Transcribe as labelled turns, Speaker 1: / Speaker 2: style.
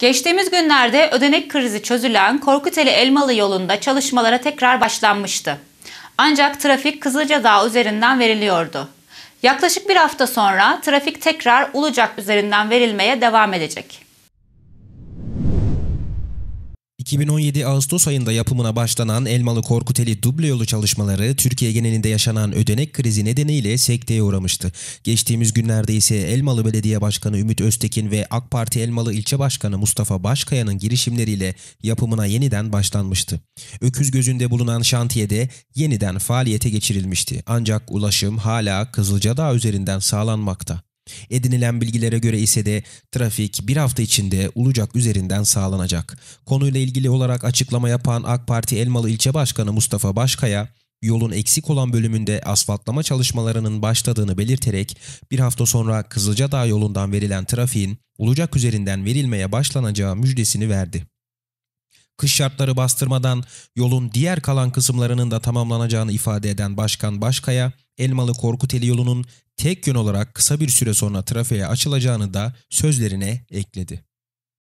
Speaker 1: Geçtiğimiz günlerde ödenek krizi çözülen Korkuteli Elmalı yolunda çalışmalara tekrar başlanmıştı. Ancak trafik Kızılca Dağı üzerinden veriliyordu. Yaklaşık bir hafta sonra trafik tekrar Ulucak üzerinden verilmeye devam edecek.
Speaker 2: 2017 Ağustos ayında yapımına başlanan Elmalı Korkuteli duble yolu çalışmaları Türkiye genelinde yaşanan ödenek krizi nedeniyle sekteye uğramıştı. Geçtiğimiz günlerde ise Elmalı Belediye Başkanı Ümit Öztekin ve AK Parti Elmalı İlçe Başkanı Mustafa Başkaya'nın girişimleriyle yapımına yeniden başlanmıştı. Öküz gözünde bulunan şantiyede yeniden faaliyete geçirilmişti. Ancak ulaşım hala Kızılcadağ üzerinden sağlanmakta. Edinilen bilgilere göre ise de trafik bir hafta içinde Ulucak üzerinden sağlanacak. Konuyla ilgili olarak açıklama yapan AK Parti Elmalı İlçe Başkanı Mustafa Başkaya, yolun eksik olan bölümünde asfaltlama çalışmalarının başladığını belirterek bir hafta sonra Kızılcadağ yolundan verilen trafiğin Ulucak üzerinden verilmeye başlanacağı müjdesini verdi. Kış şartları bastırmadan yolun diğer kalan kısımlarının da tamamlanacağını ifade eden Başkan Başkaya, Elmalı Korkuteli yolunun tek yön olarak kısa bir süre sonra trafiğe açılacağını da sözlerine ekledi.